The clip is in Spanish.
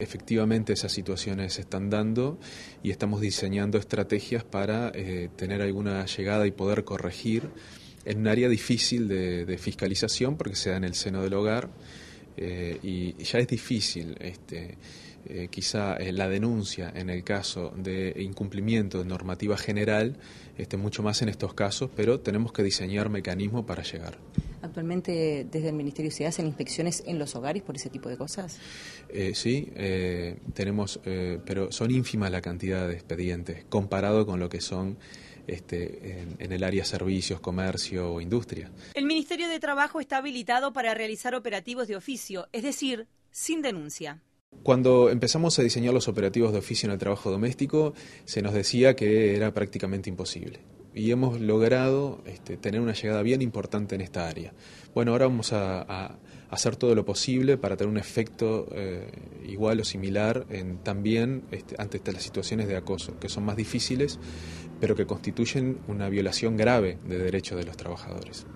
Efectivamente esas situaciones se están dando y estamos diseñando estrategias para eh, tener alguna llegada y poder corregir en un área difícil de, fiscalización porque sea en el seno del hogar eh, y ya es difícil este, eh, quizá la denuncia en el caso de incumplimiento de normativa general, este, mucho más en estos casos, pero tenemos que diseñar mecanismos para llegar. Actualmente desde el Ministerio se hacen inspecciones en los hogares por ese tipo de cosas. Eh, sí, eh, tenemos, eh, pero son ínfimas la cantidad de expedientes comparado con lo que son este, en, el área servicios, comercio o industria. El Ministerio de Trabajo está habilitado para realizar operativos de oficio, es decir, sin denuncia. Cuando empezamos a diseñar los operativos de oficio en el trabajo doméstico, se nos decía que era prácticamente imposible y hemos logrado este, tener una llegada bien importante en esta área. Bueno, ahora vamos a, hacer todo lo posible para tener un efecto eh, igual o similar en, también este, ante las situaciones de acoso, que son más difíciles, pero que constituyen una violación grave de derechos de los trabajadores.